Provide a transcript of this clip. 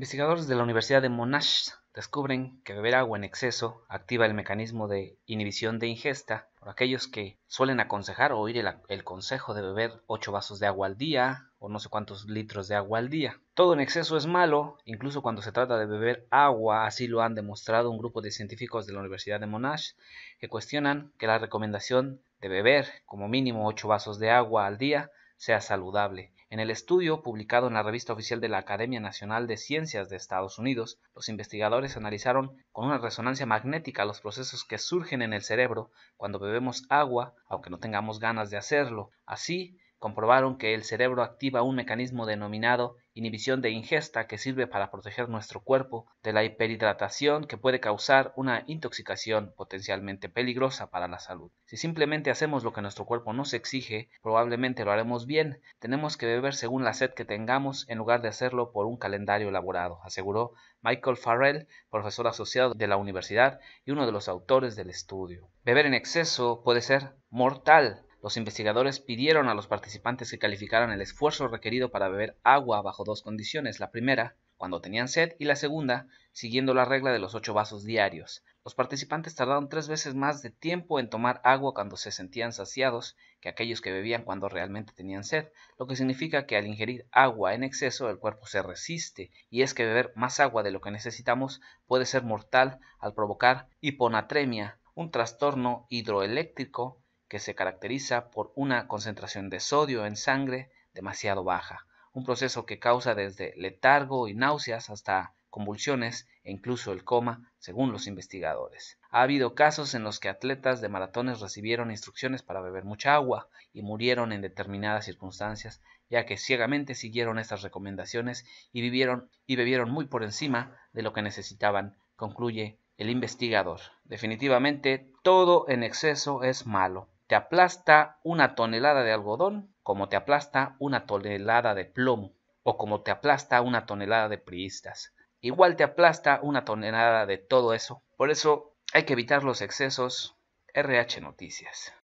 Investigadores de la Universidad de Monash descubren que beber agua en exceso activa el mecanismo de inhibición de ingesta por aquellos que suelen aconsejar o oír el, consejo de beber 8 vasos de agua al día o no sé cuántos litros de agua al día. Todo en exceso es malo, incluso cuando se trata de beber agua, así lo han demostrado un grupo de científicos de la Universidad de Monash que cuestionan que la recomendación de beber como mínimo 8 vasos de agua al día sea saludable en el estudio, publicado en la revista oficial de la Academia Nacional de Ciencias de Estados Unidos, los investigadores analizaron con una resonancia magnética los procesos que surgen en el cerebro cuando bebemos agua, aunque no tengamos ganas de hacerlo. Así, comprobaron que el cerebro activa un mecanismo denominado inhibición de ingesta que sirve para proteger nuestro cuerpo de la hiperhidratación que puede causar una intoxicación potencialmente peligrosa para la salud. Si simplemente hacemos lo que nuestro cuerpo nos exige, probablemente lo haremos bien. Tenemos que beber según la sed que tengamos en lugar de hacerlo por un calendario elaborado, aseguró Michael Farrell, profesor asociado de la universidad y uno de los autores del estudio. Beber en exceso puede ser mortal los investigadores pidieron a los participantes que calificaran el esfuerzo requerido para beber agua bajo dos condiciones. La primera, cuando tenían sed, y la segunda, siguiendo la regla de los ocho vasos diarios. Los participantes tardaron tres veces más de tiempo en tomar agua cuando se sentían saciados que aquellos que bebían cuando realmente tenían sed, lo que significa que al ingerir agua en exceso el cuerpo se resiste, y es que beber más agua de lo que necesitamos puede ser mortal al provocar hiponatremia, un trastorno hidroeléctrico que se caracteriza por una concentración de sodio en sangre demasiado baja, un proceso que causa desde letargo y náuseas hasta convulsiones e incluso el coma, según los investigadores. Ha habido casos en los que atletas de maratones recibieron instrucciones para beber mucha agua y murieron en determinadas circunstancias, ya que ciegamente siguieron estas recomendaciones y vivieron y bebieron muy por encima de lo que necesitaban, concluye el investigador. Definitivamente todo en exceso es malo te aplasta una tonelada de algodón, como te aplasta una tonelada de plomo, o como te aplasta una tonelada de priistas. Igual te aplasta una tonelada de todo eso. Por eso hay que evitar los excesos. RH Noticias.